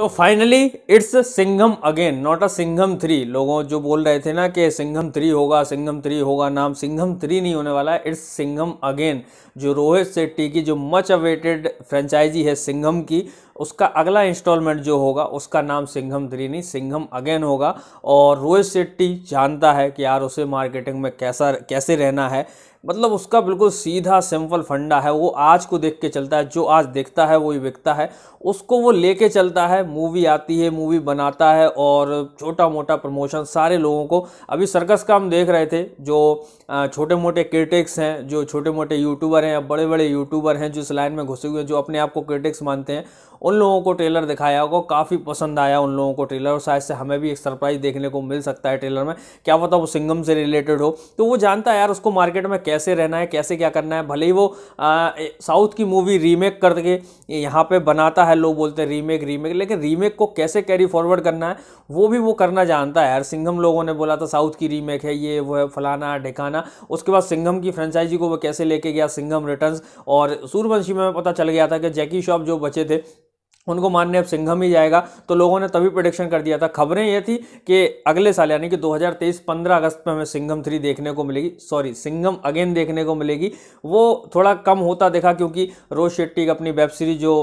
तो finally it's Singham again not a Singham three लोगों जो बोल रहे थे ना कि सिंघम थ्री होगा सिंघम थ्री होगा नाम सिंघम थ्री नहीं होने वाला है इट्स सिंघम अगेन जो रोहित शेट्टी की जो मच अवेटेड फ्रेंचाइजी है सिंघम की उसका अगला इंस्टॉलमेंट जो होगा उसका नाम सिंघम थ्री नहीं सिंघम अगेन होगा और रोहित शेट्टी जानता है कि यार उसे मार्केटिंग में कैसा कैसे रहना है मतलब उसका बिल्कुल सीधा सिंपल फंडा है वो आज को देख के चलता है जो आज देखता है वही बिकता है उसको वो लेके चलता है मूवी आती है मूवी बनाता है और छोटा मोटा प्रमोशन सारे लोगों को अभी सर्कस का हम देख रहे थे जो छोटे मोटे क्रिटिक्स हैं जो छोटे मोटे यूट्यूबर हैं या बड़े बड़े यूट्यूबर हैं जो इस लाइन में घुसे हुए हैं जो अपने आप को क्रिटिक्स मानते हैं उन लोगों को ट्रेलर दिखाया होगा काफ़ी पसंद आया उन लोगों को ट्रेलर और शायद से हमें भी एक सरप्राइज देखने को मिल सकता है ट्रेलर में क्या पता वो सिंगम से रिलेटेड हो तो वो जानता है यार उसको मार्केट में कैसे रहना है कैसे क्या करना है भले ही वो साउथ की मूवी रीमेक करके यहाँ पे बनाता है लोग बोलते हैं रीमेक रीमेक लेकिन रीमेक को कैसे कैरी फॉरवर्ड करना है वो भी वो करना जानता है यार सिंघम लोगों ने बोला था साउथ की रीमेक है ये वो है फलाना ढिकाना उसके बाद सिंघम की फ्रेंचाइजी को वो कैसे लेके गया सिंघम रिटर्न और सूर्यवंशी में पता चल गया था कि जैकी शॉप जो बचे थे उनको मानने अब सिंघम ही जाएगा तो लोगों ने तभी प्रोडिक्शन कर दिया था खबरें ये थी कि अगले साल यानी कि 2023 15 अगस्त में हमें सिंघम थ्री देखने को मिलेगी सॉरी सिंघम अगेन देखने को मिलेगी वो थोड़ा कम होता देखा क्योंकि रोज शेट्टी की अपनी वेब सीरीज जो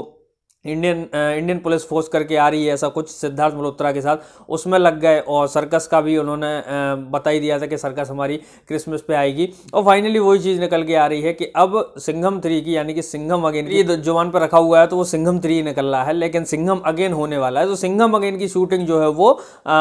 इंडियन इंडियन पुलिस फोर्स करके आ रही है ऐसा कुछ सिद्धार्थ मल्होत्रा के साथ उसमें लग गए और सर्कस का भी उन्होंने uh, बता ही दिया था कि सर्कस हमारी क्रिसमस पे आएगी और फाइनली वही चीज़ निकल के आ रही है कि अब सिंघम थ्री की यानी कि सिंघम अगेन ये जुबान पर रखा हुआ है तो वो सिंघम थ्री निकल रहा है लेकिन सिंघम अगेन होने वाला है तो सिंघम अगेन की शूटिंग जो है वो uh,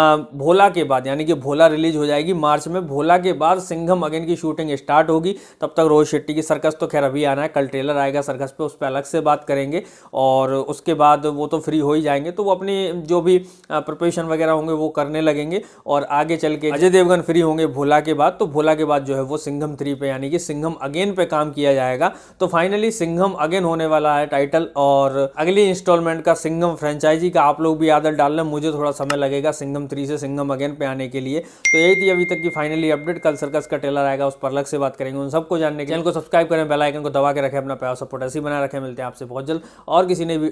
भोला के बाद यानी कि भोला रिलीज हो जाएगी मार्च में भोला के बाद सिंघम अगेन की शूटिंग स्टार्ट होगी तब तक रोहित शेट्टी की सर्कस तो खैर अभी आना है कल ट्रेलर आएगा सर्कस पर उस पर अलग से बात करेंगे और उस उसके बाद वो तो फ्री हो ही जाएंगे तो वो अपनी जो भी प्रिपरेशन वगैरह होंगे वो करने लगेंगे और आगे चल के अजय देवगन फ्री होंगे भोला के बाद तो भोला के बाद जो है वो सिंघम थ्री पे यानी कि सिंघम अगेन पे काम किया जाएगा तो फाइनली सिंघम अगेन होने वाला है टाइटल और अगली इंस्टॉलमेंट का सिंघम फ्रेंचाइजी का आप लोग भी आदत लें मुझे थोड़ा समय लगेगा सिंघम थ्री से सिंघम अगेन पे आने के लिए तो यही थी अभी तक की फाइनली अपडेट कल सर्कस का टेलर आएगा उस पर अलग से बात करेंगे उन सबको जानने के चैनल को सब्सक्राइब करें बेलाइकन को दबा के रखें अपना प्यार सपोर्ट ऐसी बना रखें मिलते हैं आपसे बहुत जल्द और किसी ने भी